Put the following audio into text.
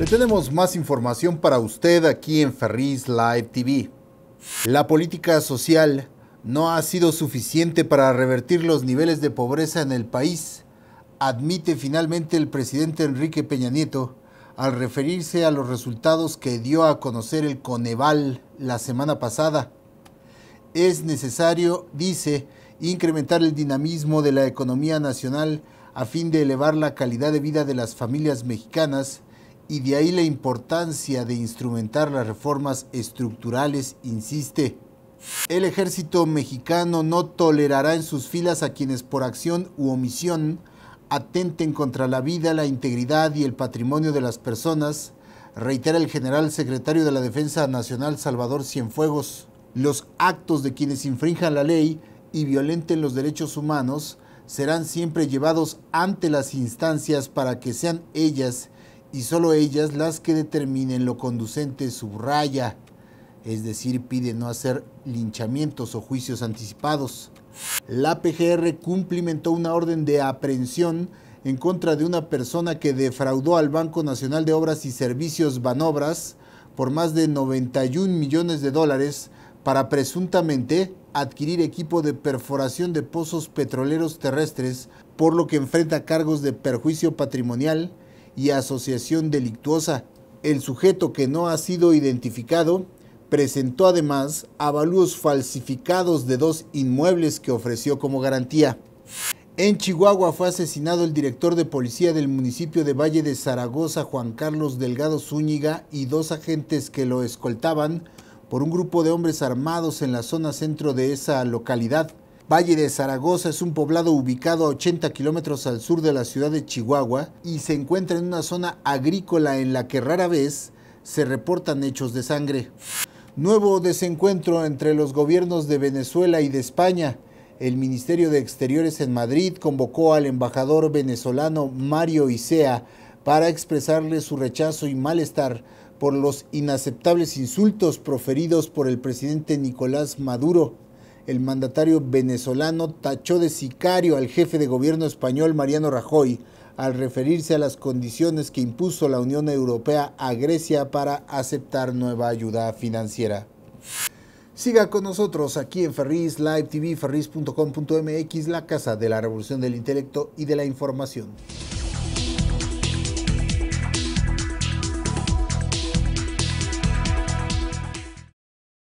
Le tenemos más información para usted aquí en Ferris Live TV. La política social no ha sido suficiente para revertir los niveles de pobreza en el país, admite finalmente el presidente Enrique Peña Nieto al referirse a los resultados que dio a conocer el Coneval la semana pasada. Es necesario, dice, incrementar el dinamismo de la economía nacional a fin de elevar la calidad de vida de las familias mexicanas y de ahí la importancia de instrumentar las reformas estructurales, insiste. El ejército mexicano no tolerará en sus filas a quienes por acción u omisión atenten contra la vida, la integridad y el patrimonio de las personas, reitera el general secretario de la Defensa Nacional Salvador Cienfuegos. Los actos de quienes infrinjan la ley y violenten los derechos humanos serán siempre llevados ante las instancias para que sean ellas y solo ellas las que determinen lo conducente, subraya, es decir, pide no hacer linchamientos o juicios anticipados. La PGR cumplimentó una orden de aprehensión en contra de una persona que defraudó al Banco Nacional de Obras y Servicios Banobras por más de 91 millones de dólares para presuntamente adquirir equipo de perforación de pozos petroleros terrestres, por lo que enfrenta cargos de perjuicio patrimonial, y asociación delictuosa. El sujeto que no ha sido identificado presentó además avalúos falsificados de dos inmuebles que ofreció como garantía. En Chihuahua fue asesinado el director de policía del municipio de Valle de Zaragoza, Juan Carlos Delgado Zúñiga, y dos agentes que lo escoltaban por un grupo de hombres armados en la zona centro de esa localidad. Valle de Zaragoza es un poblado ubicado a 80 kilómetros al sur de la ciudad de Chihuahua y se encuentra en una zona agrícola en la que rara vez se reportan hechos de sangre. Nuevo desencuentro entre los gobiernos de Venezuela y de España. El Ministerio de Exteriores en Madrid convocó al embajador venezolano Mario Isea para expresarle su rechazo y malestar por los inaceptables insultos proferidos por el presidente Nicolás Maduro el mandatario venezolano tachó de sicario al jefe de gobierno español Mariano Rajoy al referirse a las condiciones que impuso la Unión Europea a Grecia para aceptar nueva ayuda financiera. Siga con nosotros aquí en Ferris Live TV, ferris.com.mx, la casa de la revolución del intelecto y de la información.